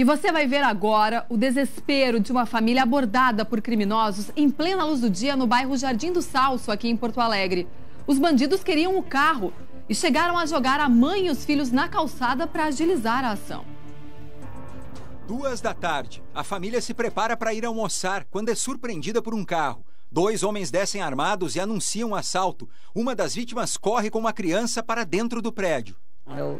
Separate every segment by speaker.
Speaker 1: E você vai ver agora o desespero de uma família abordada por criminosos em plena luz do dia no bairro Jardim do Salso, aqui em Porto Alegre. Os bandidos queriam o carro e chegaram a jogar a mãe e os filhos na calçada para agilizar a ação.
Speaker 2: Duas da tarde, a família se prepara para ir almoçar quando é surpreendida por um carro. Dois homens descem armados e anunciam um assalto. Uma das vítimas corre com uma criança
Speaker 3: para dentro do prédio. Eu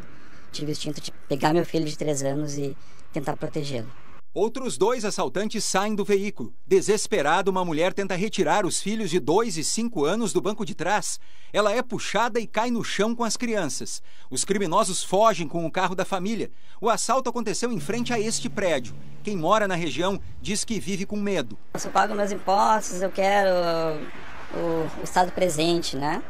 Speaker 3: tive o instinto de pegar meu filho de 3 anos e tentar protegê-lo.
Speaker 2: Outros dois assaltantes saem do veículo. Desesperada, uma mulher tenta retirar os filhos de 2 e 5 anos do banco de trás. Ela é puxada e cai no chão com as crianças. Os criminosos fogem com o carro da família. O assalto aconteceu em frente a este prédio. Quem mora na região diz que vive com medo.
Speaker 3: Eu pago meus impostos, eu quero o, o estado presente, né?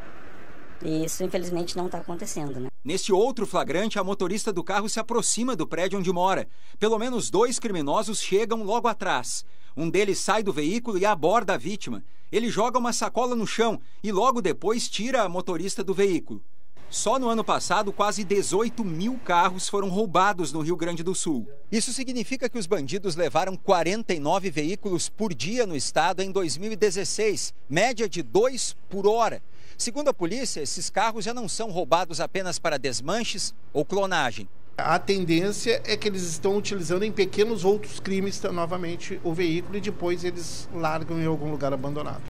Speaker 3: E isso, infelizmente, não está acontecendo, né?
Speaker 2: Neste outro flagrante, a motorista do carro se aproxima do prédio onde mora. Pelo menos dois criminosos chegam logo atrás. Um deles sai do veículo e aborda a vítima. Ele joga uma sacola no chão e logo depois tira a motorista do veículo. Só no ano passado, quase 18 mil carros foram roubados no Rio Grande do Sul. Isso significa que os bandidos levaram 49 veículos por dia no estado em 2016, média de dois por hora. Segundo a polícia, esses carros já não são roubados apenas para desmanches ou clonagem. A tendência é que eles estão
Speaker 3: utilizando em pequenos outros crimes novamente o veículo e depois eles largam em algum lugar abandonado.